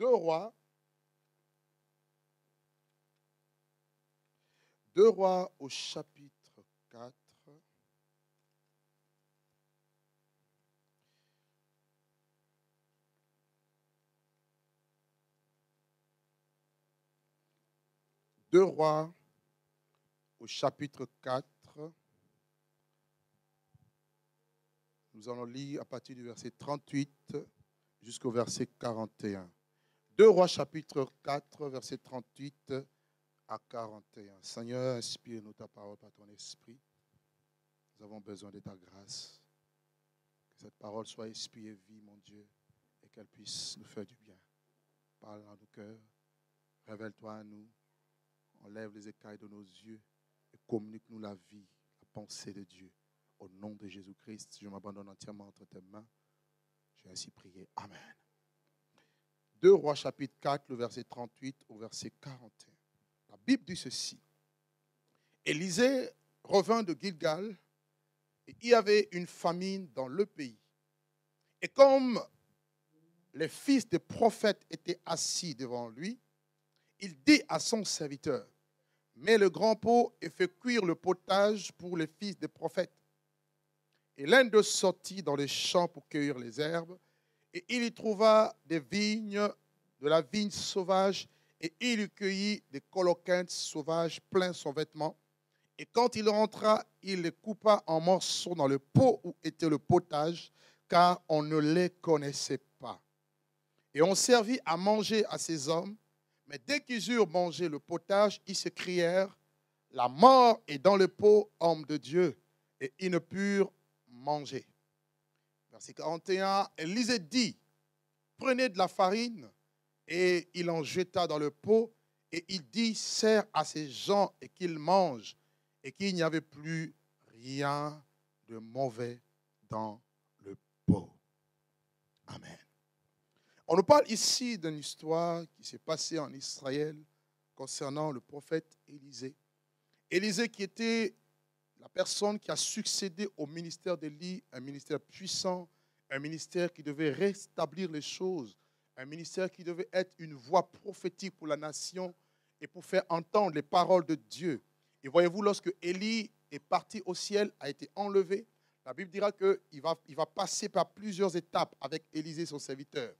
2 Rois, 2 Rois au chapitre 4. Deux rois au chapitre 4. Nous allons lire à partir du verset 38 jusqu'au verset 41. 2 Rois chapitre 4, verset 38 à 41. Seigneur, inspire-nous ta parole par ton esprit. Nous avons besoin de ta grâce. Que cette parole soit esprit vie, mon Dieu, et qu'elle puisse nous faire du bien. Parle dans nos cœurs, révèle-toi à nous, enlève les écailles de nos yeux et communique-nous la vie, la pensée de Dieu. Au nom de Jésus-Christ, je m'abandonne entièrement entre tes mains. J'ai ainsi prié. Amen. 2 Rois chapitre 4, le verset 38 au verset 41. La Bible dit ceci. Élisée revint de Gilgal et il y avait une famine dans le pays. Et comme les fils des prophètes étaient assis devant lui, il dit à son serviteur, mets le grand pot et fais cuire le potage pour les fils des prophètes. Et l'un d'eux sortit dans les champs pour cueillir les herbes et il y trouva des vignes, de la vigne sauvage, et il y cueillit des coloquintes sauvages plein son vêtement. Et quand il rentra, il les coupa en morceaux dans le pot où était le potage, car on ne les connaissait pas. Et on servit à manger à ces hommes, mais dès qu'ils eurent mangé le potage, ils se crièrent, La mort est dans le pot, homme de Dieu, et ils ne purent manger. C'est 41, Élisée dit, prenez de la farine, et il en jeta dans le pot, et il dit, sers à ces gens et qu'ils mangent, et qu'il n'y avait plus rien de mauvais dans le pot. Amen. On nous parle ici d'une histoire qui s'est passée en Israël concernant le prophète Élisée. Élisée qui était personne qui a succédé au ministère d'Élie, un ministère puissant, un ministère qui devait rétablir les choses, un ministère qui devait être une voix prophétique pour la nation et pour faire entendre les paroles de Dieu. Et voyez-vous, lorsque Élie est parti au ciel, a été enlevé, la Bible dira qu'il va, il va passer par plusieurs étapes avec Élisée, son serviteur.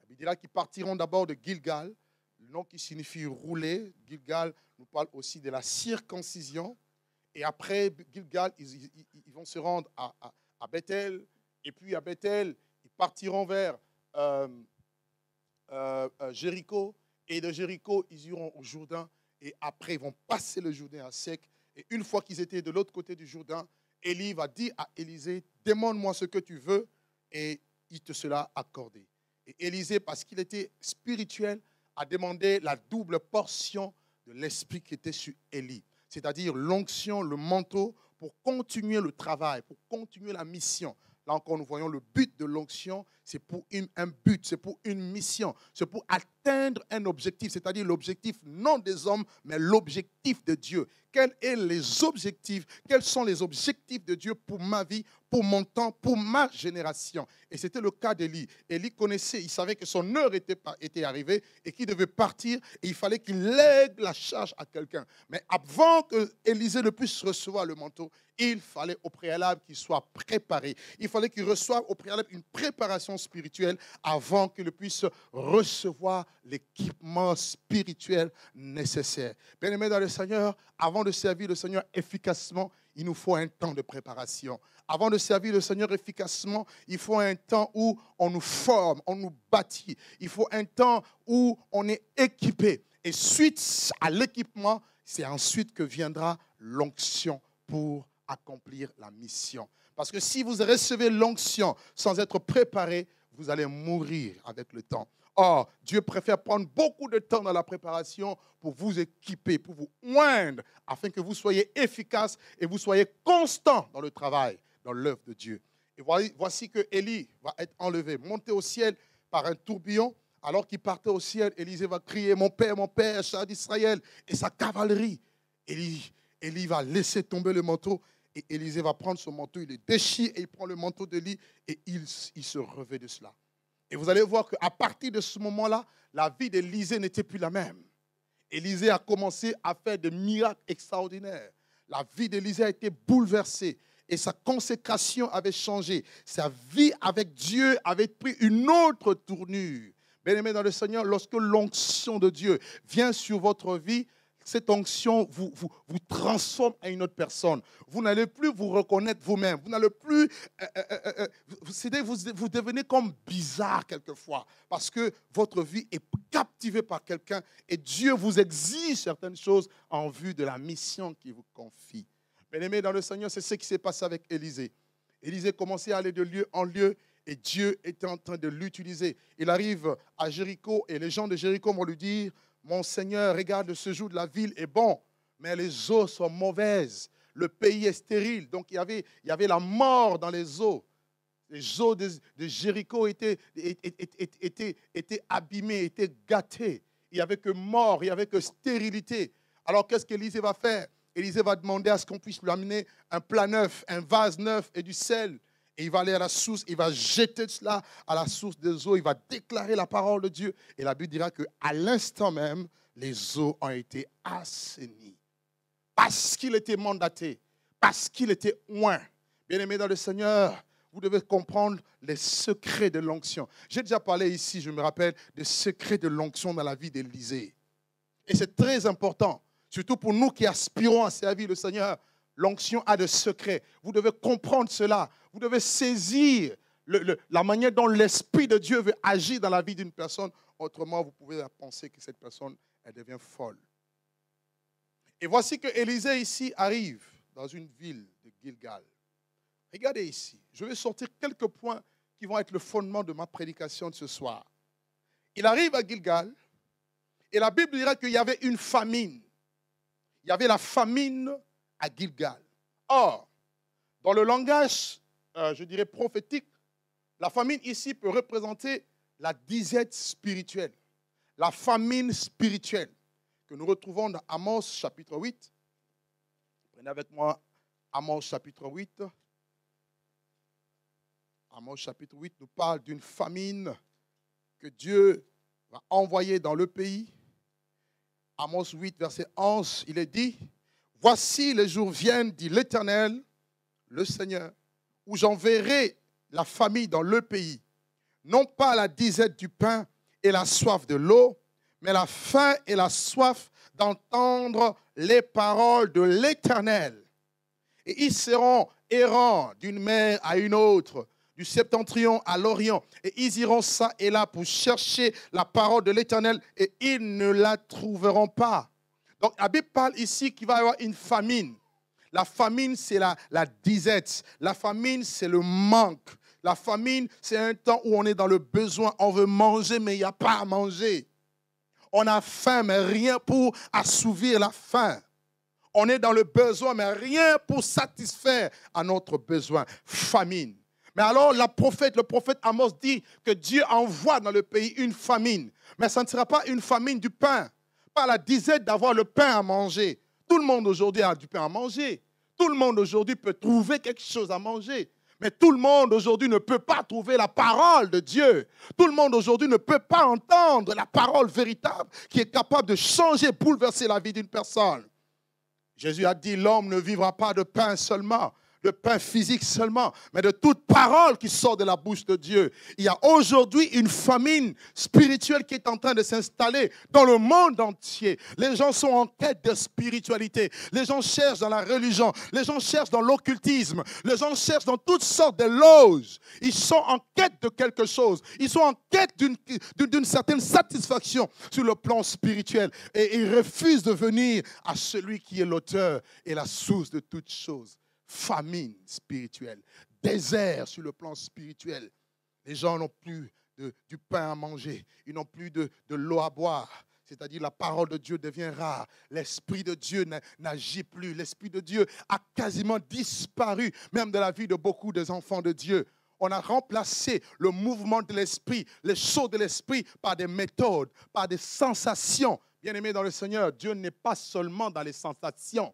La Bible dira qu'ils partiront d'abord de Gilgal, le nom qui signifie rouler. Gilgal nous parle aussi de la circoncision et après Gilgal, ils, vont se rendre à, Bethel. Et puis à Bethel, ils partiront vers euh, euh, euh, Jéricho. Et de Jéricho, ils iront au Jourdain. Et après, ils vont passer le Jourdain à sec. Et une fois qu'ils étaient de l'autre côté du Jourdain, Élie va dire à Élisée, demande-moi ce que tu veux. Et il te sera accordé. Et Élisée, parce qu'il était spirituel, a demandé la double portion de l'esprit qui était sur Élie c'est-à-dire l'onction, le manteau, pour continuer le travail, pour continuer la mission. Là encore, nous voyons le but de l'onction, c'est pour un but, c'est pour une mission, c'est pour atteindre un objectif, c'est-à-dire l'objectif non des hommes, mais l'objectif de Dieu. Quels les objectifs Quels sont les objectifs de Dieu pour ma vie, pour mon temps, pour ma génération. Et c'était le cas d'Élie. Élie connaissait, il savait que son heure était, arrivée et qu'il devait partir et il fallait qu'il lègue la charge à quelqu'un. Mais avant que ne puisse recevoir le manteau, il fallait au préalable qu'il soit préparé. Il fallait qu'il reçoive au préalable une préparation spirituelle avant qu'il puisse recevoir l'équipement spirituel nécessaire. Bien aimé dans le Seigneur, avant de servir le Seigneur efficacement, il nous faut un temps de préparation. Avant de servir le Seigneur efficacement, il faut un temps où on nous forme, on nous bâtit. Il faut un temps où on est équipé. Et suite à l'équipement, c'est ensuite que viendra l'onction pour accomplir la mission. Parce que si vous recevez l'onction sans être préparé, vous allez mourir avec le temps. Or, Dieu préfère prendre beaucoup de temps dans la préparation pour vous équiper, pour vous oindre, afin que vous soyez efficace et vous soyez constant dans le travail, dans l'œuvre de Dieu. Et voici que Élie va être enlevé, monté au ciel par un tourbillon. Alors qu'il partait au ciel, Élisée va crier Mon père, mon père, chère d'Israël Et sa cavalerie. Élie, va laisser tomber le manteau et Élisée va prendre son manteau, il le déchire et il prend le manteau de et il, il se revêt de cela. Et vous allez voir qu'à partir de ce moment-là, la vie d'Élisée n'était plus la même. Élisée a commencé à faire des miracles extraordinaires. La vie d'Élisée a été bouleversée et sa consécration avait changé. Sa vie avec Dieu avait pris une autre tournure. Bien-aimés dans le Seigneur, lorsque l'onction de Dieu vient sur votre vie, cette onction vous, vous, transforme à une autre personne. Vous n'allez plus vous reconnaître vous-même. Vous n'allez plus... Euh, euh, euh, vous, vous devenez comme bizarre quelquefois parce que votre vie est captivée par quelqu'un et Dieu vous exige certaines choses en vue de la mission qu'il vous confie. bien aimés dans le Seigneur, c'est ce qui s'est passé avec Élisée. Élisée commençait à aller de lieu en lieu et Dieu était en train de l'utiliser. Il arrive à Jéricho et les gens de Jéricho vont lui dire, « Monseigneur, Seigneur, regarde ce jour, de la ville est bon, mais les eaux sont mauvaises. Le pays est stérile. Donc il y avait, il y avait la mort dans les eaux. Les eaux de, Jéricho étaient, étaient, étaient, étaient, abîmées, étaient gâtées. Il n'y avait que mort, il n'y avait que stérilité. Alors qu'est-ce qu'Élisée va faire Élisée va demander à ce qu'on puisse lui amener un plat neuf, un vase neuf et du sel. Et il va aller à la source, il va jeter cela à la source des eaux, il va déclarer la parole de Dieu. Et la Bible dira qu'à l'instant même, les eaux ont été assainies. Parce qu'il était mandaté, parce qu'il était oint. Bien-aimés dans le Seigneur, vous devez comprendre les secrets de l'onction. J'ai déjà parlé ici, je me rappelle, des secrets de l'onction dans la vie d'Élysée. Et c'est très important, surtout pour nous qui aspirons à servir le Seigneur. L'onction a des secrets. Vous devez comprendre cela. Vous devez saisir la manière dont l'Esprit de Dieu veut agir dans la vie d'une personne. Autrement, vous pouvez penser que cette personne, elle devient folle. Et voici que Élisée ici arrive dans une ville de Gilgal. Regardez ici. Je vais sortir quelques points qui vont être le fondement de ma prédication de ce soir. Il arrive à Gilgal et la Bible dira qu'il y avait une famine. Il y avait la famine à Gilgal. Or, dans le langage, euh, je dirais, prophétique, la famine ici peut représenter la disette spirituelle, la famine spirituelle que nous retrouvons dans Amos chapitre 8. Prenez avec moi Amos chapitre 8. Amos chapitre 8 nous parle d'une famine que Dieu va envoyer dans le pays. Amos 8, verset 11, il est dit, Voici les jours viennent, dit l'Éternel, le Seigneur, où j'enverrai la famille dans le pays, non pas la disette du pain et la soif de l'eau, mais la faim et la soif d'entendre les paroles de l'Éternel. Et ils seront errants d'une mer à une autre, du septentrion à l'orient, et ils iront ça et là pour chercher la parole de l'Éternel, et ils ne la trouveront pas. Donc la Bible parle ici qu'il va y avoir une famine. La famine, c'est la, disette. La famine, c'est le manque. La famine, c'est un temps où on est dans le besoin. On veut manger, mais il n'y a pas à manger. On a faim, mais rien pour assouvir la faim. On est dans le besoin, mais rien pour satisfaire à notre besoin. Famine. Mais alors, la prophète, le prophète Amos dit que Dieu envoie dans le pays une famine. Mais ça ne sera pas une famine du pain pas la disette d'avoir le pain à manger. Tout le monde aujourd'hui a du pain à manger. Tout le monde aujourd'hui peut trouver quelque chose à manger. Mais tout le monde aujourd'hui ne peut pas trouver la parole de Dieu. Tout le monde aujourd'hui ne peut pas entendre la parole véritable qui est capable de changer, bouleverser la vie d'une personne. Jésus a dit, l'homme ne vivra pas de pain seulement, de pain physique seulement, mais de toute parole qui sort de la bouche de Dieu. Il y a aujourd'hui une famine spirituelle qui est en train de s'installer dans le monde entier. Les gens sont en quête de spiritualité. Les gens cherchent dans la religion. Les gens cherchent dans l'occultisme. Les gens cherchent dans toutes sortes de loges. Ils sont en quête de quelque chose. Ils sont en quête d'une certaine satisfaction sur le plan spirituel. Et ils refusent de venir à celui qui est l'auteur et la source de toutes choses famine spirituelle, désert sur le plan spirituel. Les gens n'ont plus du pain à manger, ils n'ont plus de, de l'eau à boire. C'est-à-dire la parole de Dieu devient rare, l'Esprit de Dieu n'agit plus, l'Esprit de Dieu a quasiment disparu, même de la vie de beaucoup des enfants de Dieu. On a remplacé le mouvement de l'esprit, les choses de l'esprit par des méthodes, par des sensations. bien aimé dans le Seigneur, Dieu n'est pas seulement dans les sensations.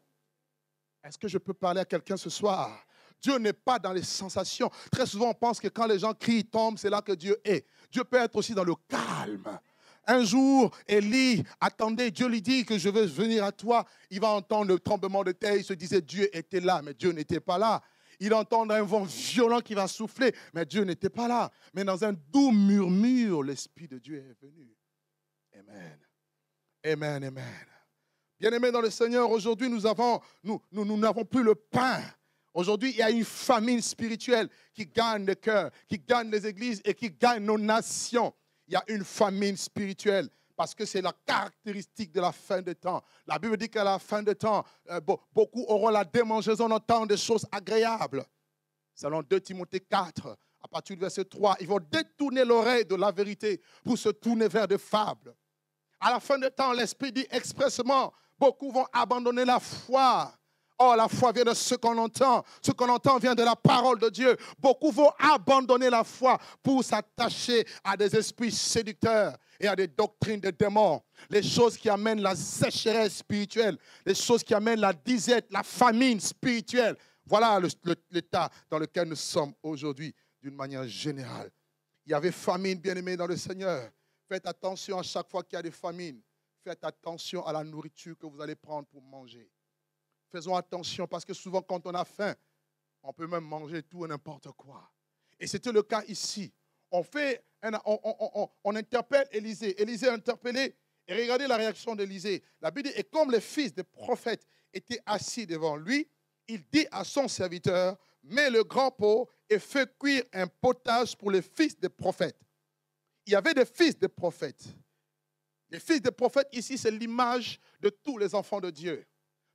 Est-ce que je peux parler à quelqu'un ce soir Dieu n'est pas dans les sensations. Très souvent, on pense que quand les gens crient, tombent, c'est là que Dieu est. Dieu peut être aussi dans le calme. Un jour, Élie attendez, Dieu lui dit que je veux venir à toi. Il va entendre le tremblement de terre. Il se disait, Dieu était là, mais Dieu n'était pas là. Il entend un vent violent qui va souffler, mais Dieu n'était pas là. Mais dans un doux murmure, l'Esprit de Dieu est venu. Amen. Amen, amen. Bien-aimés dans le Seigneur, aujourd'hui, nous n'avons nous, nous, nous plus le pain. Aujourd'hui, il y a une famine spirituelle qui gagne le cœur, qui gagne les églises et qui gagne nos nations. Il y a une famine spirituelle parce que c'est la caractéristique de la fin des temps. La Bible dit qu'à la fin des temps, euh, beaucoup auront la démangeaison en temps des choses agréables. Selon 2 Timothée 4, à partir du verset 3, ils vont détourner l'oreille de la vérité pour se tourner vers des fables. À la fin des temps, l'Esprit dit expressément Beaucoup vont abandonner la foi. Oh, la foi vient de ce qu'on entend. Ce qu'on entend vient de la parole de Dieu. Beaucoup vont abandonner la foi pour s'attacher à des esprits séducteurs et à des doctrines de démons. Les choses qui amènent la sécheresse spirituelle, les choses qui amènent la disette, la famine spirituelle. Voilà l'état dans lequel nous sommes aujourd'hui, d'une manière générale. Il y avait famine, bien aimé dans le Seigneur. Faites attention à chaque fois qu'il y a des famines. Faites attention à la nourriture que vous allez prendre pour manger. Faisons attention parce que souvent quand on a faim, on peut même manger tout et n'importe quoi. Et c'était le cas ici. On fait, on, on, interpelle Élisée. Élisée interpellé. Et regardez la réaction d'Élisée. La Bible dit, et comme les fils des prophètes étaient assis devant lui, il dit à son serviteur, mets le grand pot et fais cuire un potage pour les fils des prophètes. Il y avait des fils des prophètes. Les fils des prophètes ici, c'est l'image de tous les enfants de Dieu.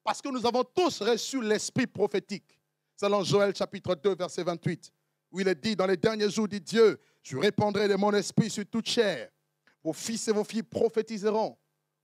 Parce que nous avons tous reçu l'esprit prophétique. Selon Joël chapitre 2, verset 28, où il est dit, dans les derniers jours, dit Dieu, je répandrai de mon esprit sur toute chair. Vos fils et vos filles prophétiseront.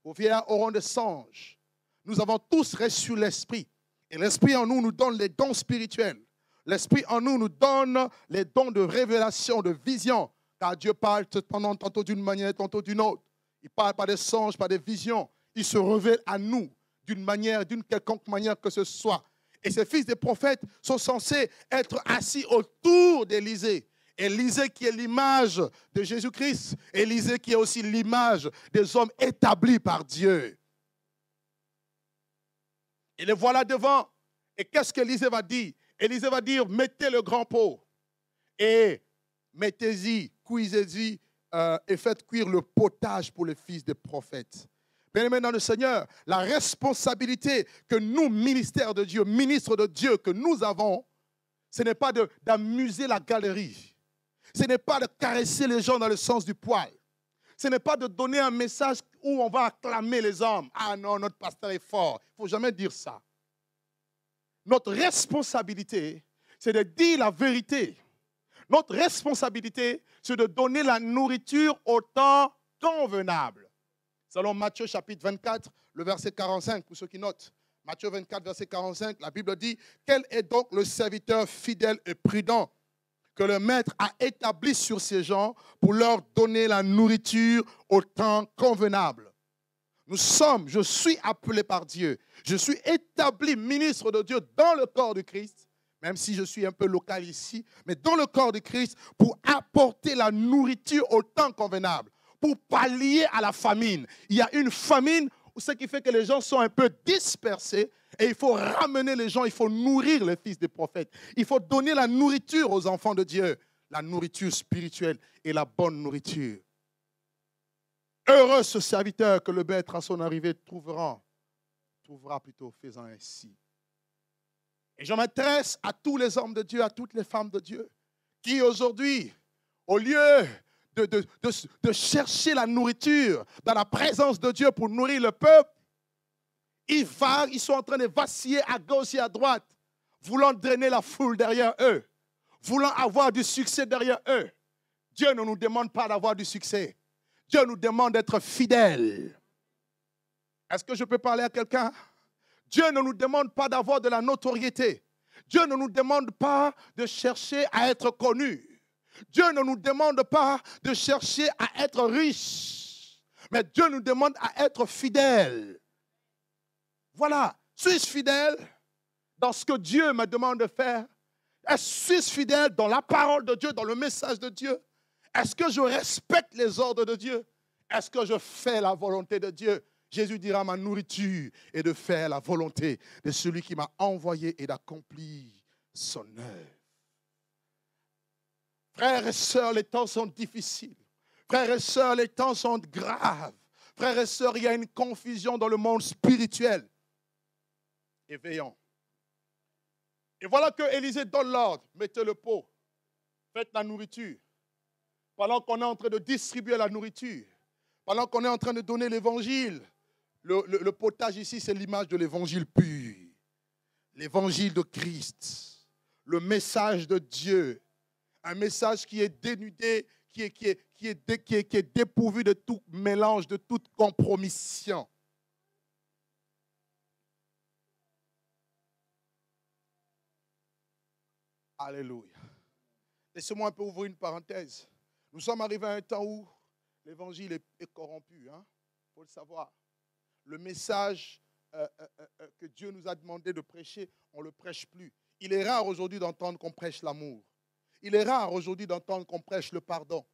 Vos vieillards auront des songes. Nous avons tous reçu l'esprit. Et l'esprit en nous nous donne les dons spirituels. L'esprit en nous nous donne les dons de révélation, de vision. Car Dieu parle tantôt d'une manière, tantôt d'une autre. Il parle par des songes, par des visions. Il se révèle à nous d'une manière, d'une quelconque manière que ce soit. Et ces fils des prophètes sont censés être assis autour d'Élisée. Élisée qui est l'image de Jésus-Christ. Élisée qui est aussi l'image des hommes établis par Dieu. Et les voilà devant. Et qu'est-ce qu'Élisée va dire Élisée va dire, mettez le grand pot et mettez-y, cuisez-y euh, et faites cuire le potage pour les fils des prophètes. Bien-aimés dans le Seigneur, la responsabilité que nous, ministères de Dieu, ministre de Dieu, que nous avons, ce n'est pas d'amuser la galerie. Ce n'est pas de caresser les gens dans le sens du poil. Ce n'est pas de donner un message où on va acclamer les hommes. Ah non, notre pasteur est fort. Il ne faut jamais dire ça. Notre responsabilité, c'est de dire la vérité notre responsabilité, c'est de donner la nourriture au temps convenable. Selon Matthieu chapitre 24, le verset 45, pour ceux qui notent. Matthieu 24, verset 45, la Bible dit, Quel est donc le serviteur fidèle et prudent que le maître a établi sur ces gens pour leur donner la nourriture au temps convenable Nous sommes, je suis appelé par Dieu, je suis établi ministre de Dieu dans le corps du Christ même si je suis un peu local ici, mais dans le corps de Christ, pour apporter la nourriture au temps convenable, pour pallier à la famine. Il y a une famine, ce qui fait que les gens sont un peu dispersés, et il faut ramener les gens, il faut nourrir les fils des prophètes, il faut donner la nourriture aux enfants de Dieu, la nourriture spirituelle et la bonne nourriture. Heureux ce serviteur que le maître à son arrivée trouvera, trouvera plutôt faisant ainsi. Et je m'adresse à tous les hommes de Dieu, à toutes les femmes de Dieu, qui aujourd'hui, au lieu de, de, chercher la nourriture dans la présence de Dieu pour nourrir le peuple, ils, ils sont en train de vaciller à gauche et à droite, voulant drainer la foule derrière eux, voulant avoir du succès derrière eux. Dieu ne nous demande pas d'avoir du succès. Dieu nous demande d'être fidèles. Est-ce que je peux parler à quelqu'un? Dieu ne nous demande pas d'avoir de la notoriété. Dieu ne nous demande pas de chercher à être connu. Dieu ne nous demande pas de chercher à être riche. Mais Dieu nous demande à être fidèle. Voilà, suis-je fidèle dans ce que Dieu me demande de faire Suis-je fidèle dans la parole de Dieu, dans le message de Dieu Est-ce que je respecte les ordres de Dieu Est-ce que je fais la volonté de Dieu Jésus dira, ma nourriture est de faire la volonté de celui qui m'a envoyé et d'accomplir son œuvre. Frères et sœurs, les temps sont difficiles. Frères et sœurs, les temps sont graves. Frères et sœurs, il y a une confusion dans le monde spirituel. Éveillons. Et voilà que Élisée donne l'ordre, mettez le pot, faites la nourriture. Pendant qu'on est en train de distribuer la nourriture, pendant qu'on est en train de donner l'évangile, le, potage ici, c'est l'image de l'évangile pur, l'évangile de Christ, le message de Dieu, un message qui est dénudé, qui est, qui est, qui est, dépourvu de tout mélange, de toute compromission. Alléluia. Laissez-moi un peu ouvrir une parenthèse. Nous sommes arrivés à un temps où l'évangile est, corrompu, il hein? faut le savoir le message euh, euh, euh, que Dieu nous a demandé de prêcher, on ne le prêche plus. Il est rare aujourd'hui d'entendre qu'on prêche l'amour. Il est rare aujourd'hui d'entendre qu'on prêche le pardon.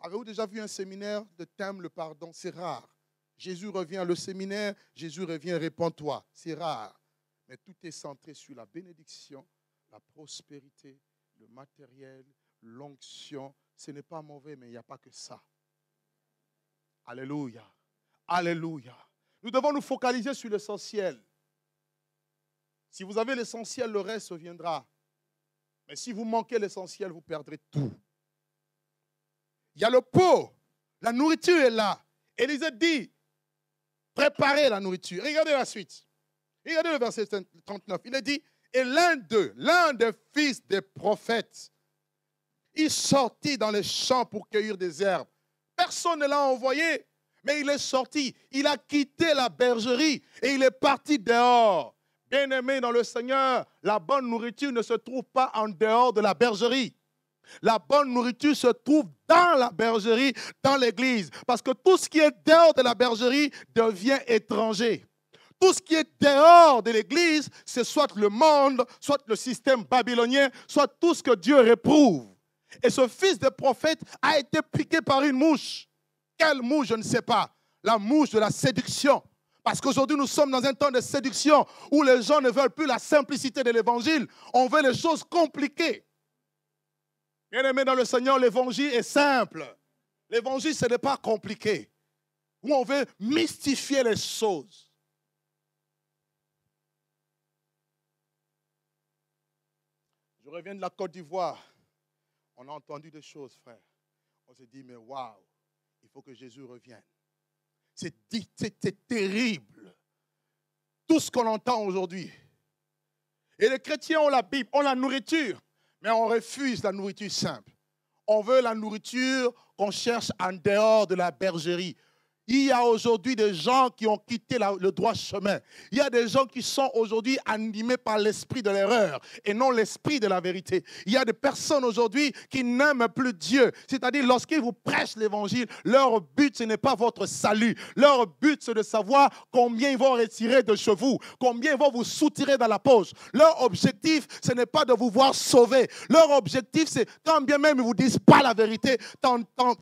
Avez-vous déjà vu un séminaire de thème le pardon C'est rare. Jésus revient, le séminaire, Jésus revient, réponds toi C'est rare. Mais tout est centré sur la bénédiction, la prospérité, le matériel, l'onction. Ce n'est pas mauvais, mais il n'y a pas que ça. Alléluia. Alléluia. Nous devons nous focaliser sur l'essentiel. Si vous avez l'essentiel, le reste viendra. Mais si vous manquez l'essentiel, vous perdrez tout. Il y a le pot. La nourriture est là. Élisée dit, préparez la nourriture. Regardez la suite. Regardez le verset 39. Il est dit, et l'un d'eux, l'un des fils des prophètes, il sortit dans les champs pour cueillir des herbes. Personne ne l'a envoyé. Mais il est sorti, il a quitté la bergerie et il est parti dehors. Bien-aimé dans le Seigneur, la bonne nourriture ne se trouve pas en dehors de la bergerie. La bonne nourriture se trouve dans la bergerie, dans l'église. Parce que tout ce qui est dehors de la bergerie devient étranger. Tout ce qui est dehors de l'église, c'est soit le monde, soit le système babylonien, soit tout ce que Dieu réprouve. Et ce fils de prophète a été piqué par une mouche. Quelle mouche, je ne sais pas. La mouche de la séduction. Parce qu'aujourd'hui, nous sommes dans un temps de séduction où les gens ne veulent plus la simplicité de l'évangile. On veut les choses compliquées. Bien-aimé dans le Seigneur, l'évangile est simple. L'évangile, ce n'est pas compliqué. Où on veut mystifier les choses. Je reviens de la Côte d'Ivoire. On a entendu des choses, frère. On s'est dit, mais waouh, faut que Jésus revienne. C'est terrible. Tout ce qu'on entend aujourd'hui. Et les chrétiens ont la Bible, ont la nourriture, mais on refuse la nourriture simple. On veut la nourriture qu'on cherche en dehors de la bergerie. Il y a aujourd'hui des gens qui ont quitté le droit chemin. Il y a des gens qui sont aujourd'hui animés par l'esprit de l'erreur et non l'esprit de la vérité. Il y a des personnes aujourd'hui qui n'aiment plus Dieu. C'est-à-dire, lorsqu'ils vous prêchent l'évangile, leur but, ce n'est pas votre salut. Leur but, c'est de savoir combien ils vont retirer de chez vous, combien ils vont vous soutirer dans la poche. Leur objectif, ce n'est pas de vous voir sauver. Leur objectif, c'est, tant bien même ils vous disent pas la vérité, tant, tant,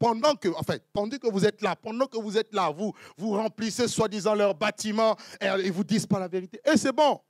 pendant que, en fait, que vous êtes là, pendant que vous êtes là, vous, remplissez soi-disant leurs bâtiments et ils vous disent pas la vérité. Et c'est bon.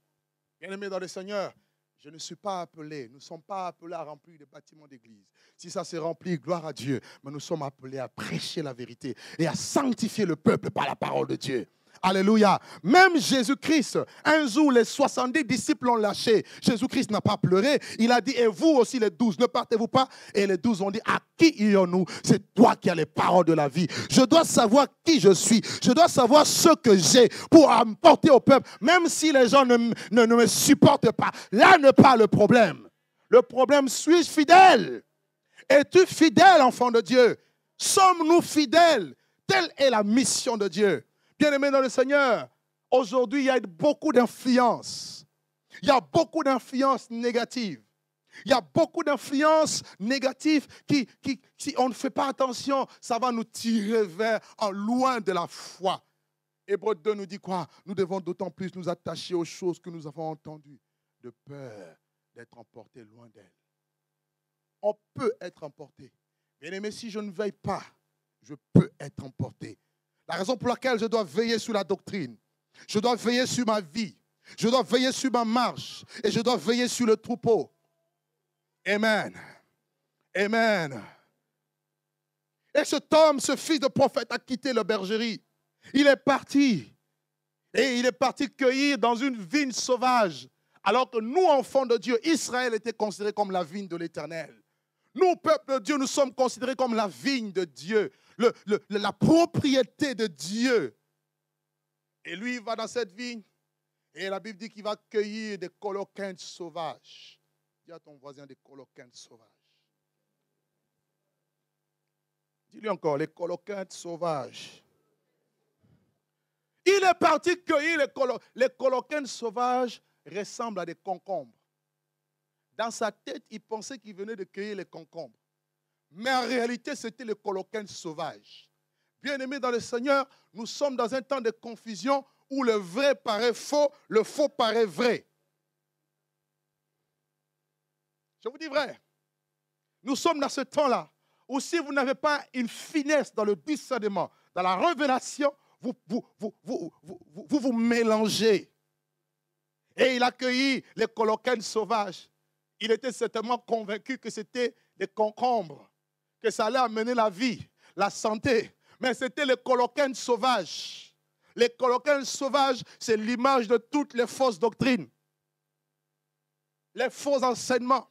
bien aimé dans le Seigneur, je ne suis pas appelé, nous ne sommes pas appelés à remplir les bâtiments d'église. Si ça s'est rempli, gloire à Dieu. Mais nous sommes appelés à prêcher la vérité et à sanctifier le peuple par la parole de Dieu. Alléluia. Même Jésus-Christ, un jour, les 70 disciples l'ont lâché. Jésus-Christ n'a pas pleuré. Il a dit, et vous aussi les douze, ne partez-vous pas Et les douze ont dit, à qui irons-nous C'est toi qui as les paroles de la vie. Je dois savoir qui je suis. Je dois savoir ce que j'ai pour apporter au peuple, même si les gens ne, ne, me supportent pas. Là n'est pas le problème. Le problème, suis-je fidèle Es-tu fidèle, enfant de Dieu Sommes-nous fidèles Telle est la mission de Dieu. Bien-aimés dans le Seigneur, aujourd'hui, il y a beaucoup d'influences. Il y a beaucoup d'influences négatives. Il y a beaucoup d'influences négatives qui, qui, si on ne fait pas attention, ça va nous tirer vers en loin de la foi. Hébreu 2 nous dit quoi Nous devons d'autant plus nous attacher aux choses que nous avons entendues, de peur d'être emportés loin d'elles. On peut être emporté. Bien aimés si je ne veille pas, je peux être emporté la raison pour laquelle je dois veiller sur la doctrine, je dois veiller sur ma vie, je dois veiller sur ma marche et je dois veiller sur le troupeau. Amen. Amen. Et cet homme, ce fils de prophète, a quitté la bergerie. Il est parti. Et il est parti cueillir dans une vigne sauvage. Alors que nous, enfants de Dieu, Israël était considéré comme la vigne de l'Éternel. Nous, peuple de Dieu, nous sommes considérés comme la vigne de Dieu la propriété de Dieu. Et lui, il va dans cette vigne et la Bible dit qu'il va cueillir des coloquins sauvages. Dis à ton voisin des coloquins sauvages. Dis-lui encore, les coloquins sauvages. Il est parti cueillir les, colo les coloquins sauvages ressemblent à des concombres. Dans sa tête, il pensait qu'il venait de cueillir les concombres. Mais en réalité, c'était le coloquin sauvage. Bien-aimés dans le Seigneur, nous sommes dans un temps de confusion où le vrai paraît faux, le faux paraît vrai. Je vous dis vrai. Nous sommes dans ce temps-là où si vous n'avez pas une finesse dans le discernement, dans la révélation, vous vous, vous, mélangez. Et il accueillit les coloquins sauvages. Il était certainement convaincu que c'était des concombres que ça allait amener la vie, la santé. Mais c'était les coloquens sauvages. Les coloquens sauvages, c'est l'image de toutes les fausses doctrines, les faux enseignements,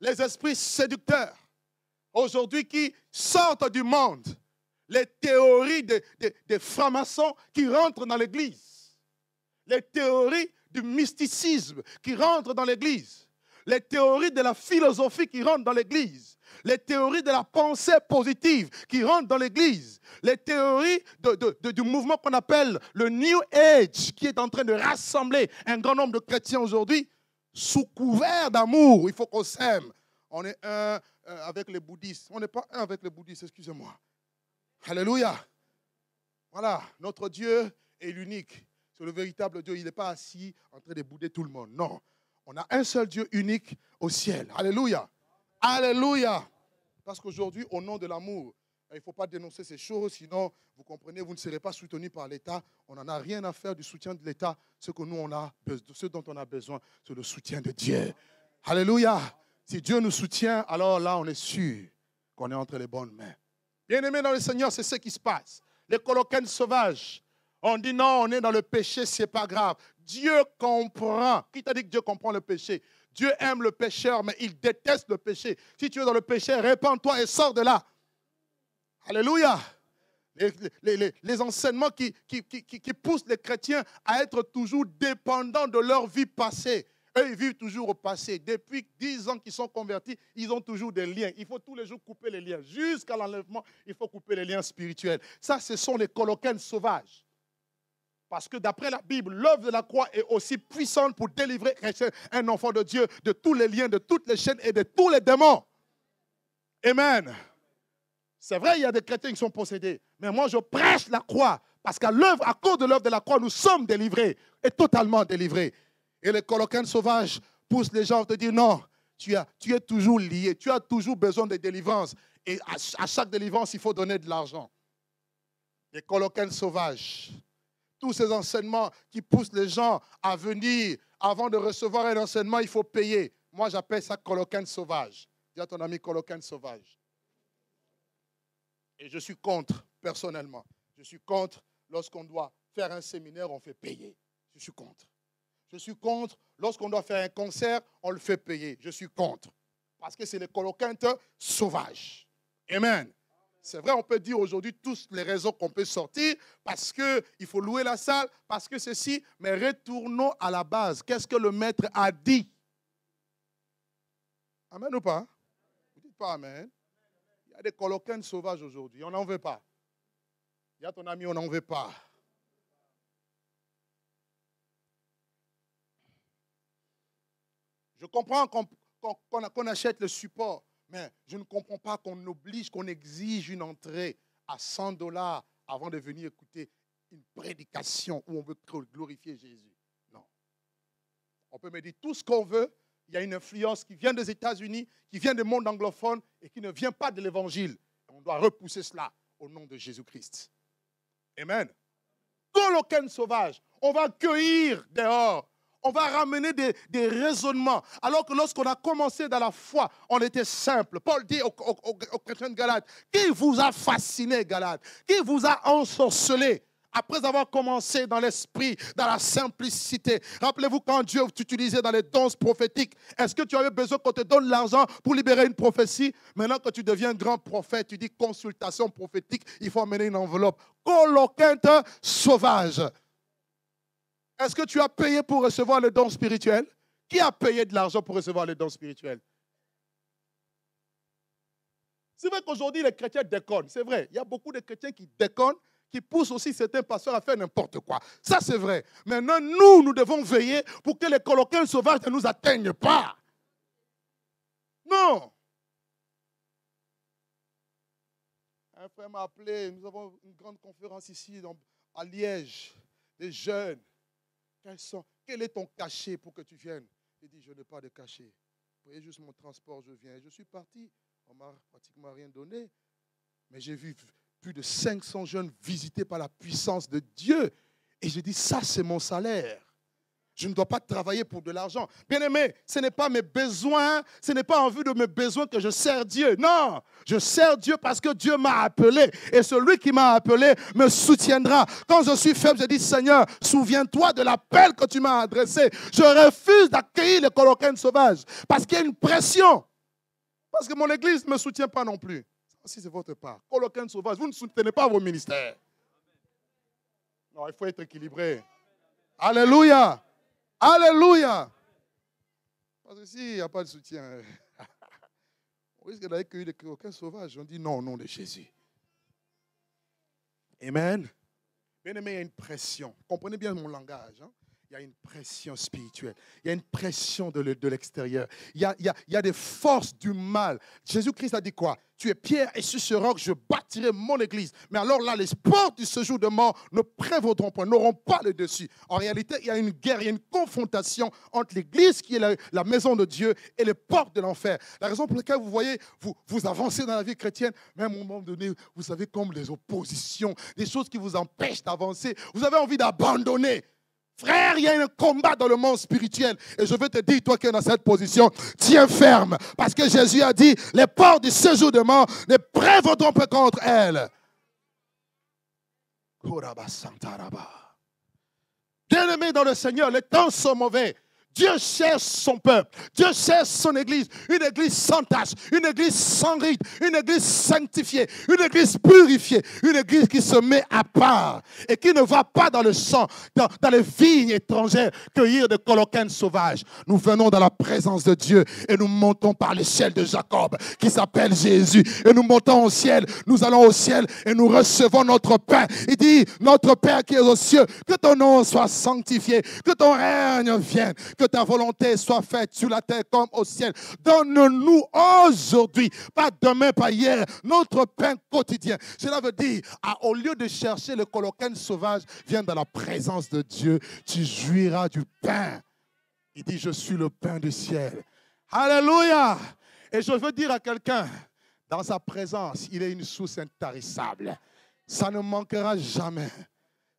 les esprits séducteurs, aujourd'hui qui sortent du monde, les théories des, des francs-maçons qui rentrent dans l'Église, les théories du mysticisme qui rentrent dans l'Église, les théories de la philosophie qui rentrent dans l'Église, les théories de la pensée positive qui rentrent dans l'Église, les théories de, du mouvement qu'on appelle le New Age, qui est en train de rassembler un grand nombre de chrétiens aujourd'hui, sous couvert d'amour, il faut qu'on s'aime. On est un euh, avec les bouddhistes. On n'est pas un avec les bouddhistes, excusez-moi. Alléluia. Voilà, notre Dieu est l'unique. C'est le véritable Dieu. Il n'est pas assis en train de bouder tout le monde. Non. On a un seul Dieu unique au ciel. Alléluia. Alléluia. Parce qu'aujourd'hui, au nom de l'amour, il ne faut pas dénoncer ces choses, sinon, vous comprenez, vous ne serez pas soutenu par l'État. On n'en a rien à faire du soutien de l'État. Ce que nous, on a, ce dont on a besoin, c'est le soutien de Dieu. Alléluia. Si Dieu nous soutient, alors là, on est sûr qu'on est entre les bonnes mains. Bien-aimés dans le Seigneur, c'est ce qui se passe. Les colocaines sauvages, on dit non, on est dans le péché, c'est pas grave. Dieu comprend. Qui t'a dit que Dieu comprend le péché Dieu aime le pécheur, mais il déteste le péché. Si tu es dans le péché, répands-toi et sors de là. Alléluia. Les, enseignements qui, qui, poussent les chrétiens à être toujours dépendants de leur vie passée. Eux, ils vivent toujours au passé. Depuis 10 ans qu'ils sont convertis, ils ont toujours des liens. Il faut tous les jours couper les liens. Jusqu'à l'enlèvement, il faut couper les liens spirituels. Ça, ce sont les coloquins sauvages. Parce que d'après la Bible, l'œuvre de la croix est aussi puissante pour délivrer un enfant de Dieu de tous les liens, de toutes les chaînes et de tous les démons. Amen. C'est vrai, il y a des chrétiens qui sont possédés. Mais moi, je prêche la croix. Parce qu'à l'œuvre, à cause de l'œuvre de la croix, nous sommes délivrés et totalement délivrés. Et les colocaines sauvages poussent les gens à te dire non, tu, as, tu es toujours lié, tu as toujours besoin de délivrance. Et à, chaque délivrance, il faut donner de l'argent. Les colocaines sauvages tous ces enseignements qui poussent les gens à venir. Avant de recevoir un enseignement, il faut payer. Moi, j'appelle ça colloquin sauvage. Dis à ton ami colloquin sauvage. Et je suis contre, personnellement. Je suis contre lorsqu'on doit faire un séminaire, on fait payer. Je suis contre. Je suis contre lorsqu'on doit faire un concert, on le fait payer. Je suis contre. Parce que c'est les sauvage sauvages. Amen. C'est vrai, on peut dire aujourd'hui toutes les raisons qu'on peut sortir, parce qu'il faut louer la salle, parce que ceci, mais retournons à la base. Qu'est-ce que le maître a dit Amen ou pas Vous dites pas Amen. Il y a des colloquins sauvages aujourd'hui, on n'en veut pas. Il y a ton ami, on n'en veut pas. Je comprends qu'on achète le support, mais je ne comprends pas qu'on oblige, qu'on exige une entrée à 100 dollars avant de venir écouter une prédication où on veut glorifier Jésus. Non. On peut me dire tout ce qu'on veut. Il y a une influence qui vient des États-Unis, qui vient du monde anglophone et qui ne vient pas de l'Évangile. On doit repousser cela au nom de Jésus-Christ. Amen. Dans sauvage, on va cueillir dehors on va ramener des, raisonnements. Alors que lorsqu'on a commencé dans la foi, on était simple. Paul dit aux, chrétiens de Galate, qui vous a fasciné, Galate Qui vous a ensorcelé après avoir commencé dans l'esprit, dans la simplicité. Rappelez-vous quand Dieu t'utilisait dans les dons prophétiques. Est-ce que tu avais besoin qu'on te donne l'argent pour libérer une prophétie Maintenant que tu deviens grand prophète, tu dis consultation prophétique, il faut amener une enveloppe. Colloquinte sauvage. Est-ce que tu as payé pour recevoir le don spirituel Qui a payé de l'argent pour recevoir le don spirituel C'est vrai qu'aujourd'hui, les chrétiens déconnent. C'est vrai. Il y a beaucoup de chrétiens qui déconnent, qui poussent aussi certains pasteurs à faire n'importe quoi. Ça, c'est vrai. Maintenant, nous, nous devons veiller pour que les colloquiens sauvages ne nous atteignent pas. Non. Un frère m'a appelé, nous avons une grande conférence ici à Liège, des jeunes quel est ton cachet pour que tu viennes Il dit, je n'ai pas de cachet. Prenez juste mon transport, je viens. je suis parti. On m'a pratiquement rien donné. Mais j'ai vu plus de 500 jeunes visités par la puissance de Dieu. Et j'ai dit, ça, c'est mon salaire. Je ne dois pas travailler pour de l'argent. Bien aimé, ce n'est pas mes besoins, ce n'est pas en vue de mes besoins que je sers Dieu. Non, je sers Dieu parce que Dieu m'a appelé et celui qui m'a appelé me soutiendra. Quand je suis faible, je dis Seigneur, souviens-toi de l'appel que tu m'as adressé. Je refuse d'accueillir les coloquins sauvages parce qu'il y a une pression. Parce que mon église ne me soutient pas non plus. Si c'est votre part, coloquins sauvages, vous ne soutenez pas vos ministères. Non, il faut être équilibré. Alléluia. Alléluia. Parce que il n'y a pas de soutien, on risque d'aller cueillir des croquettes sauvages. On dit non au nom de Jésus. Amen. Bien aimé, il y a une pression. Comprenez bien mon langage. Hein il y a une pression spirituelle, il y a une pression de l'extérieur, il, il, il, y a des forces du mal. Jésus-Christ a dit quoi Tu es pierre et sur ce roc, je bâtirai mon église. Mais alors là, les portes du séjour de mort ne prévaudront pas, n'auront pas le dessus. En réalité, il y a une guerre, il y a une confrontation entre l'église qui est la, maison de Dieu et les portes de l'enfer. La raison pour laquelle vous voyez, vous, vous avancez dans la vie chrétienne, à un moment donné, vous savez, comme les oppositions, des choses qui vous empêchent d'avancer, vous avez envie d'abandonner. Frère, il y a un combat dans le monde spirituel. Et je veux te dire, toi qui es dans cette position, tiens ferme. Parce que Jésus a dit, les portes du séjour de mort ne prévaudront pas contre elle. Bien aimé dans le Seigneur, les temps sont mauvais. Dieu cherche son peuple. Dieu cherche son église. Une église sans tâche, une église sans rite, une église sanctifiée, une église purifiée, une église qui se met à part et qui ne va pas dans le sang, dans, les vignes étrangères, cueillir des colocaines sauvages. Nous venons dans la présence de Dieu et nous montons par l'échelle de Jacob qui s'appelle Jésus. Et nous montons au ciel, nous allons au ciel et nous recevons notre pain. Il dit, notre Père qui est aux cieux, que ton nom soit sanctifié, que ton règne vienne que ta volonté soit faite sur la terre comme au ciel. Donne-nous aujourd'hui, pas demain, pas hier, notre pain quotidien. Cela veut dire, au lieu de chercher le coloquin sauvage, viens dans la présence de Dieu, tu jouiras du pain. Il dit, je suis le pain du ciel. Alléluia. Et je veux dire à quelqu'un, dans sa présence, il est une source intarissable. Ça ne manquera jamais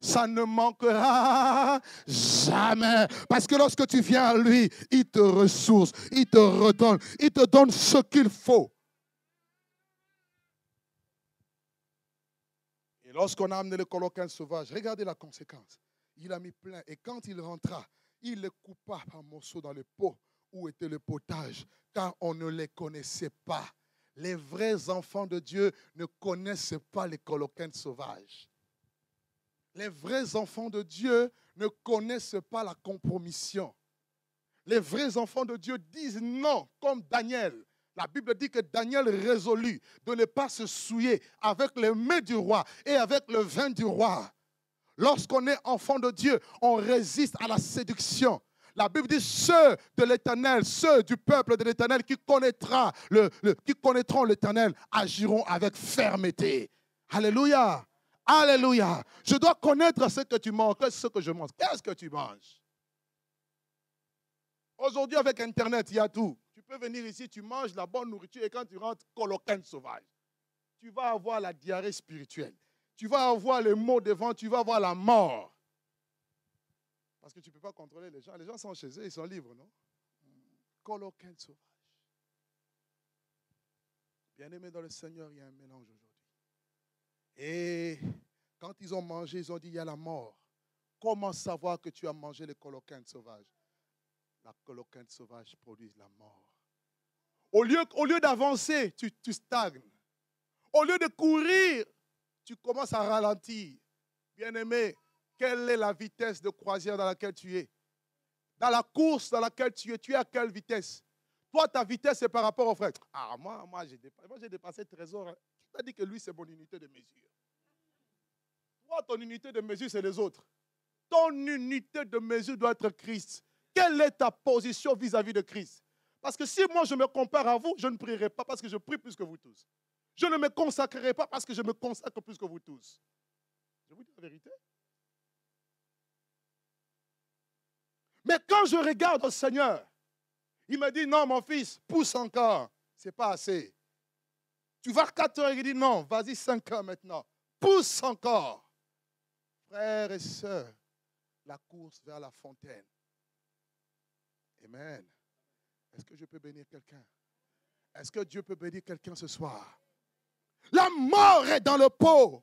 ça ne manquera jamais. Parce que lorsque tu viens à lui, il te ressource, il te redonne, il te donne ce qu'il faut. Et lorsqu'on a amené le coloquin sauvage, regardez la conséquence. Il a mis plein. Et quand il rentra, il le coupa par morceaux dans le pot où était le potage, car on ne les connaissait pas. Les vrais enfants de Dieu ne connaissent pas les coloquins sauvages. Les vrais enfants de Dieu ne connaissent pas la compromission. Les vrais enfants de Dieu disent non, comme Daniel. La Bible dit que Daniel résolut de ne pas se souiller avec les mets du roi et avec le vin du roi. Lorsqu'on est enfant de Dieu, on résiste à la séduction. La Bible dit ceux de l'Éternel, ceux du peuple de l'Éternel qui, connaîtra qui connaîtront l'Éternel agiront avec fermeté. Alléluia. Alléluia. Je dois connaître ce que tu manges, ce que je mange. Qu'est-ce que tu manges Aujourd'hui, avec Internet, il y a tout. Tu peux venir ici, tu manges la bonne nourriture et quand tu rentres, coloquine sauvage. Tu vas avoir la diarrhée spirituelle. Tu vas avoir le maux devant, tu vas avoir la mort. Parce que tu ne peux pas contrôler les gens. Les gens sont chez eux, ils sont libres, non Coloquine sauvage. Bien-aimé dans le Seigneur, il y a un mélange aujourd'hui. Et quand ils ont mangé, ils ont dit, il y a la mort. Comment savoir que tu as mangé les de sauvages La coloquinte sauvage produit la mort. Au lieu, au lieu d'avancer, tu, tu stagnes. Au lieu de courir, tu commences à ralentir. Bien-aimé, quelle est la vitesse de croisière dans laquelle tu es Dans la course dans laquelle tu es, tu es à quelle vitesse toi, ta vitesse, c'est par rapport au frère. Ah, moi, moi j'ai dépassé, dépassé trésor. Hein. Tu as dit que lui, c'est mon unité de mesure Toi, ton unité de mesure, c'est les autres. Ton unité de mesure doit être Christ. Quelle est ta position vis-à-vis -vis de Christ Parce que si moi, je me compare à vous, je ne prierai pas parce que je prie plus que vous tous. Je ne me consacrerai pas parce que je me consacre plus que vous tous. Je vous dis la vérité. Mais quand je regarde au oh Seigneur, il me dit, non, mon fils, pousse encore. C'est pas assez. Tu vas 4 heures, il dit, non, vas-y 5 heures maintenant. Pousse encore. Frères et sœurs, la course vers la fontaine. Amen. Est-ce que je peux bénir quelqu'un? Est-ce que Dieu peut bénir quelqu'un ce soir? La mort est dans le pot.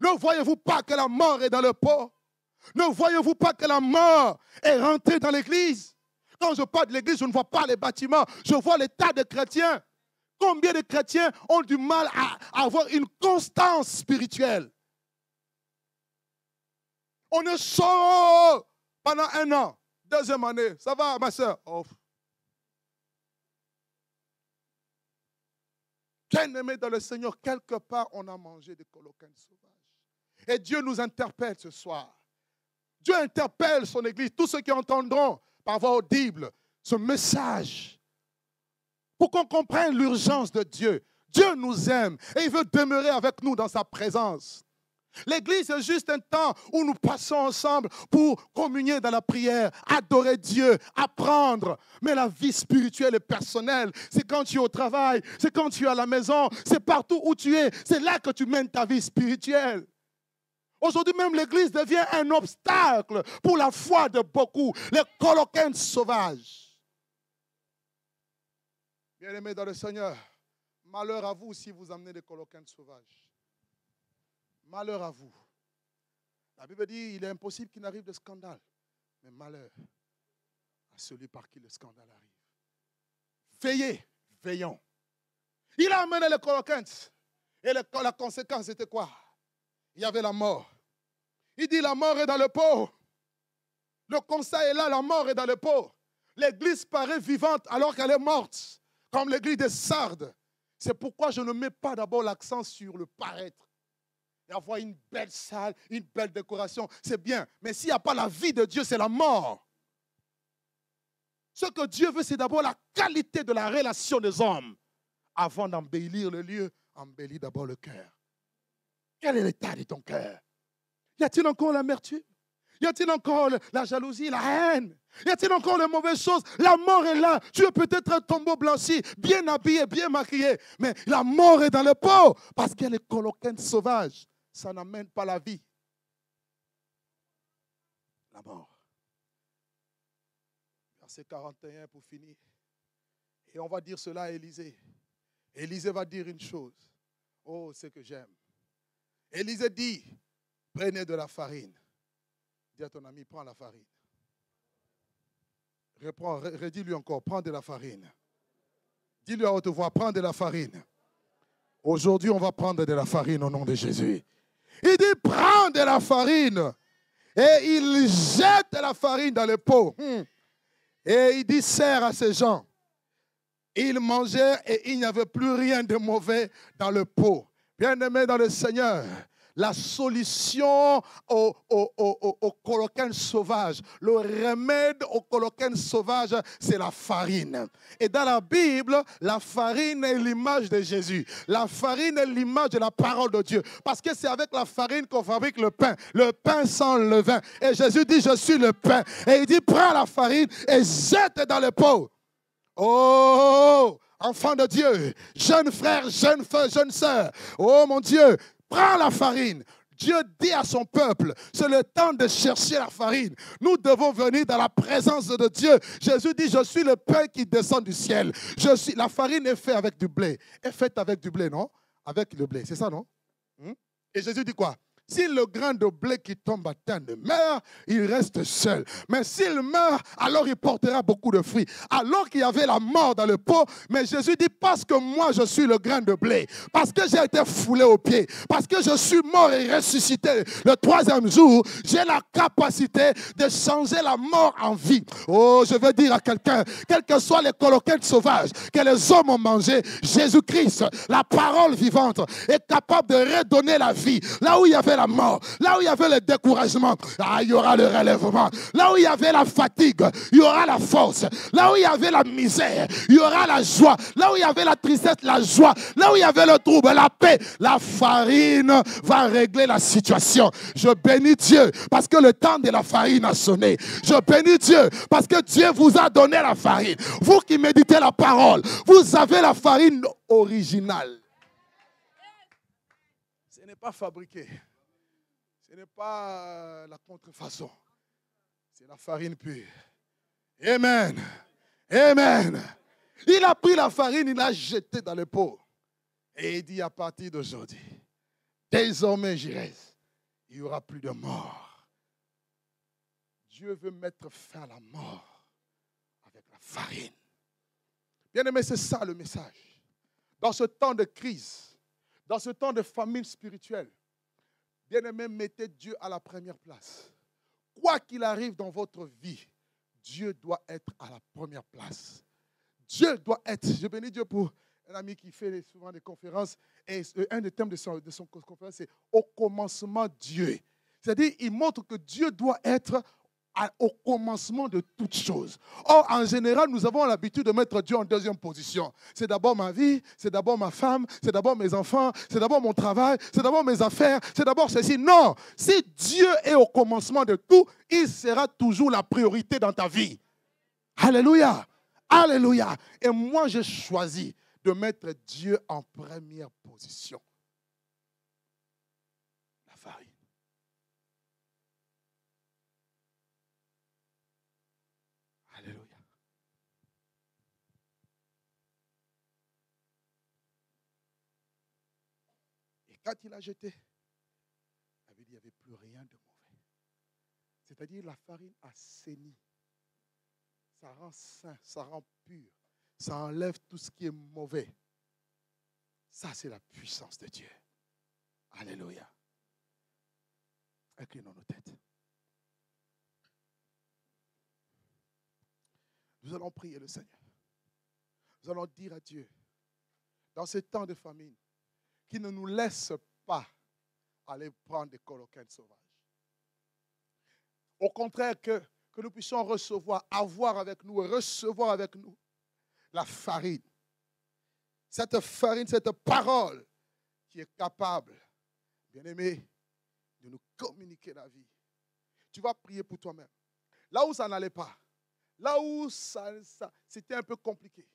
Ne voyez-vous pas que la mort est dans le pot? Ne voyez-vous pas que la mort est rentrée dans l'église? Quand je parle de l'église, je ne vois pas les bâtiments, je vois l'état de chrétiens. Combien de chrétiens ont du mal à avoir une constance spirituelle On est chaud pendant un an, deuxième année. Ça va, ma soeur oh. bien aimé dans le Seigneur, quelque part, on a mangé des colocanes sauvages. Et Dieu nous interpelle ce soir. Dieu interpelle son Église. Tous ceux qui entendront par voie audible, ce message, pour qu'on comprenne l'urgence de Dieu. Dieu nous aime et il veut demeurer avec nous dans sa présence. L'église, est juste un temps où nous passons ensemble pour communier dans la prière, adorer Dieu, apprendre. Mais la vie spirituelle et personnelle, c'est quand tu es au travail, c'est quand tu es à la maison, c'est partout où tu es. C'est là que tu mènes ta vie spirituelle. Aujourd'hui même, l'Église devient un obstacle pour la foi de beaucoup, les colloquins sauvages. Bien-aimés dans le Seigneur, malheur à vous si vous amenez des coloquins sauvages. Malheur à vous. La Bible dit, il est impossible qu'il n'arrive de scandale, mais malheur à celui par qui le scandale arrive. Veillez, veillons. Il a amené les colloquins. Et la conséquence était quoi il y avait la mort. Il dit la mort est dans le pot. Le conseil est là, la mort est dans le pot. L'église paraît vivante alors qu'elle est morte, comme l'église des Sardes. C'est pourquoi je ne mets pas d'abord l'accent sur le paraître. Et avoir une belle salle, une belle décoration, c'est bien. Mais s'il n'y a pas la vie de Dieu, c'est la mort. Ce que Dieu veut, c'est d'abord la qualité de la relation des hommes. Avant d'embellir le lieu, embellis d'abord le cœur. Quel est l'état de ton cœur Y a-t-il encore l'amertume Y a-t-il encore la jalousie, la haine Y a-t-il encore les mauvaises choses La mort est là. Tu es peut-être un tombeau blanchi, bien habillé, bien marié, mais la mort est dans le pot parce qu'elle est coloquine sauvage. Ça n'amène pas la vie. La mort. Verset 41 pour finir. Et on va dire cela à Élisée. Élisée va dire une chose. Oh, ce que j'aime Élisée dit, prenez de la farine. Dis à ton ami, prends la farine. Reprends, redis-lui encore, prends de la farine. Dis-lui à haute voix, prends de la farine. Aujourd'hui, on va prendre de la farine au nom de Jésus. Il dit, prends de la farine. Et il jette la farine dans le pot. Hmm. Et il dit, serre à ces gens. Ils mangeaient et il n'y avait plus rien de mauvais dans le pot. Bien-aimé dans le Seigneur, la solution au, au, sauvage, le remède au coloquin sauvage, c'est la farine. Et dans la Bible, la farine est l'image de Jésus. La farine est l'image de la parole de Dieu. Parce que c'est avec la farine qu'on fabrique le pain, le pain sans levain. Et Jésus dit, je suis le pain. Et il dit, prends la farine et jette dans le pot. Oh, oh, oh, oh enfant de Dieu, jeune frère, jeune feu, jeune sœur, oh mon Dieu, prends la farine. Dieu dit à son peuple, c'est le temps de chercher la farine. Nous devons venir dans la présence de Dieu. Jésus dit, je suis le pain qui descend du ciel. Je suis... La farine est faite avec du blé. Est faite avec du blé, non Avec le blé, c'est ça, non hmm? Et Jésus dit quoi si le grain de blé qui tombe à terre meurt, il reste seul. Mais s'il meurt, alors il portera beaucoup de fruits. Alors qu'il y avait la mort dans le pot, mais Jésus dit, parce que moi je suis le grain de blé, parce que j'ai été foulé aux pieds, parce que je suis mort et ressuscité le troisième jour, j'ai la capacité de changer la mort en vie. Oh, je veux dire à quelqu'un, quels que soient les coloquettes sauvages que les hommes ont mangé, Jésus-Christ, la parole vivante, est capable de redonner la vie. Là où il y avait mort, là où il y avait le découragement, ah, il y aura le relèvement. Là où il y avait la fatigue, il y aura la force. Là où il y avait la misère, il y aura la joie. Là où il y avait la tristesse, la joie. Là où il y avait le trouble, la paix, la farine va régler la situation. Je bénis Dieu parce que le temps de la farine a sonné. Je bénis Dieu parce que Dieu vous a donné la farine. Vous qui méditez la parole, vous avez la farine originale. Ce n'est pas fabriqué. Ce n'est pas la contrefaçon. C'est la farine pure. Amen. Amen. Il a pris la farine, il l'a jetée dans le pot. Et il dit à partir d'aujourd'hui, désormais reste. il n'y aura plus de mort. Dieu veut mettre fin à la mort avec la farine. Bien aimé, c'est ça le message. Dans ce temps de crise, dans ce temps de famine spirituelle, Bien-aimé, mettez Dieu à la première place. Quoi qu'il arrive dans votre vie, Dieu doit être à la première place. Dieu doit être. Je bénis Dieu pour un ami qui fait souvent des conférences. Et euh, un des thèmes de son, de son conférence, c'est Au commencement, Dieu. C'est-à-dire, il montre que Dieu doit être au commencement de toutes choses. Or, en général, nous avons l'habitude de mettre Dieu en deuxième position. C'est d'abord ma vie, c'est d'abord ma femme, c'est d'abord mes enfants, c'est d'abord mon travail, c'est d'abord mes affaires, c'est d'abord ceci. Non, si Dieu est au commencement de tout, il sera toujours la priorité dans ta vie. Alléluia. Alléluia. Et moi, j'ai choisi de mettre Dieu en première position. quand il a jeté, il n'y avait plus rien de mauvais. C'est-à-dire la farine a saigné. Ça rend sain, ça rend pur, ça enlève tout ce qui est mauvais. Ça, c'est la puissance de Dieu. Alléluia. Inclinons nos têtes. Nous allons prier le Seigneur. Nous allons dire à Dieu, dans ce temps de famine, qui ne nous laisse pas aller prendre des colocaines sauvages. Au contraire, que, que nous puissions recevoir, avoir avec nous, recevoir avec nous la farine. Cette farine, cette parole qui est capable, bien aimé, de nous communiquer la vie. Tu vas prier pour toi-même. Là où ça n'allait pas, là où ça c'était un peu compliqué,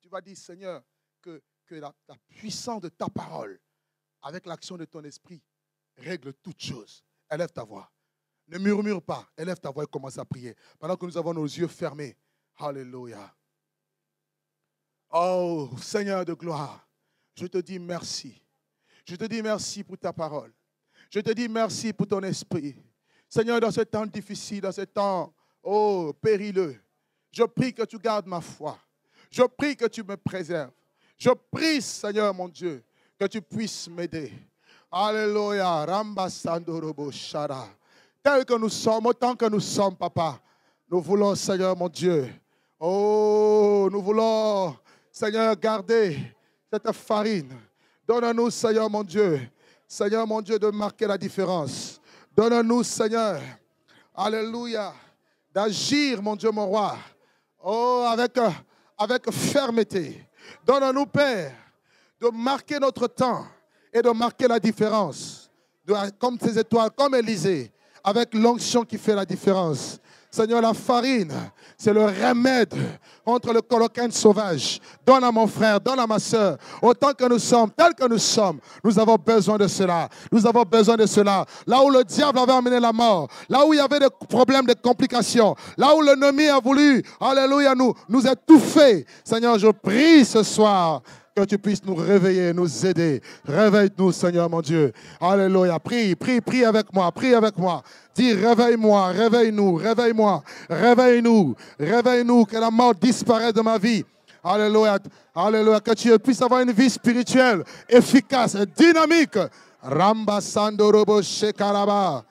tu vas dire, Seigneur, que que la, puissance de ta parole, avec l'action de ton esprit, règle toutes choses. Élève ta voix. Ne murmure pas. Élève ta voix et commence à prier. Pendant que nous avons nos yeux fermés. Alléluia. Oh Seigneur de gloire, je te dis merci. Je te dis merci pour ta parole. Je te dis merci pour ton esprit. Seigneur, dans ce temps difficile, dans ce temps, oh, périlleux, je prie que tu gardes ma foi. Je prie que tu me préserves. Je prie, Seigneur mon Dieu, que tu puisses m'aider. Alléluia. Ramba Tel que nous sommes, autant que nous sommes, Papa, nous voulons, Seigneur mon Dieu, oh, nous voulons, Seigneur, garder cette farine. Donne-nous, Seigneur mon Dieu, Seigneur mon Dieu, de marquer la différence. Donne-nous, Seigneur, Alléluia, d'agir, mon Dieu, mon roi, oh, avec, avec fermeté, Donne nous, Père, de marquer notre temps et de marquer la différence, comme ces étoiles, comme Élysée avec l'onction qui fait la différence. Seigneur, la farine, c'est le remède contre le coloquin sauvage. Donne à mon frère, donne à ma soeur. Autant que nous sommes, tel que nous sommes, nous avons besoin de cela. Nous avons besoin de cela. Là où le diable avait amené la mort, là où il y avait des problèmes, des complications, là où l'ennemi a voulu, alléluia, nous, nous étouffer. Seigneur, je prie ce soir que tu puisses nous réveiller, nous aider. Réveille-nous, Seigneur mon Dieu. Alléluia. Prie, prie, prie avec moi, prie avec moi. Dis, réveille-moi, réveille-nous, réveille-moi, réveille-nous, réveille-nous, que la mort disparaisse de ma vie. Alléluia. Alléluia. Que tu puisses avoir une vie spirituelle efficace, et dynamique. Ramba Robo Shekaraba.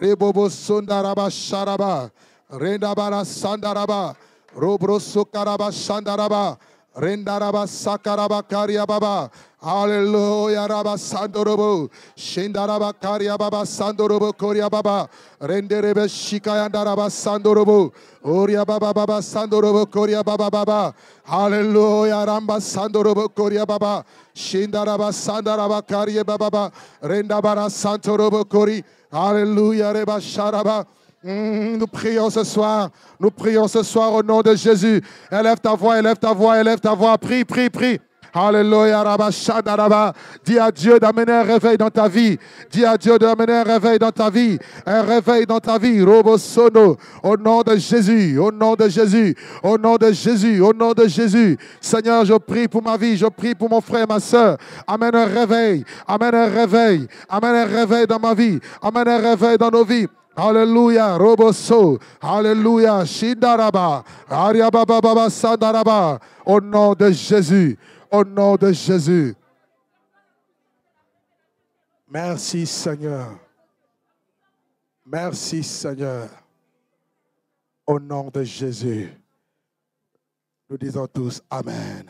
Rebobo Sundaraba Sharaba. Rendabara Sandaraba. Robroso Karaba Shandaraba. Rendaraba sakaraba baba. Hallelujah, Rabba Sandorobo, Shindaraba Karia Baba Sandorobo, Koria Baba, Renderebe Shikayandaraba Sandorobo, Oria Baba Baba Sandorobo, Koria Baba Baba, Hallelujah, Ramba Sandorobo, Koria Baba, Shindaraba Sandaraba Karia Baba, Rendabara Santorobo, Kori, Hallelujah, Reba Sharaba. Hum, nous prions ce soir. Nous prions ce soir au nom de Jésus. Élève ta voix, élève ta voix, élève ta voix. Prie, prie, prie. Alléluia, Rabba, Dis à Dieu d'amener un réveil dans ta vie. Dis à Dieu d'amener un réveil dans ta vie. Un réveil dans ta vie. Robosono. Au nom de Jésus. Au nom de Jésus. Au nom de Jésus. Au nom de Jésus. Seigneur, je prie pour ma vie. Je prie pour mon frère et ma soeur. Amène un réveil. Amène un réveil. Amène un réveil dans ma vie. Amène un réveil dans nos vies. Alléluia, Roboso. Alléluia, Shindaraba. Baba Sandaraba. Au nom de Jésus. Au nom de Jésus. Merci Seigneur. Merci Seigneur. Au nom de Jésus. Nous disons tous Amen.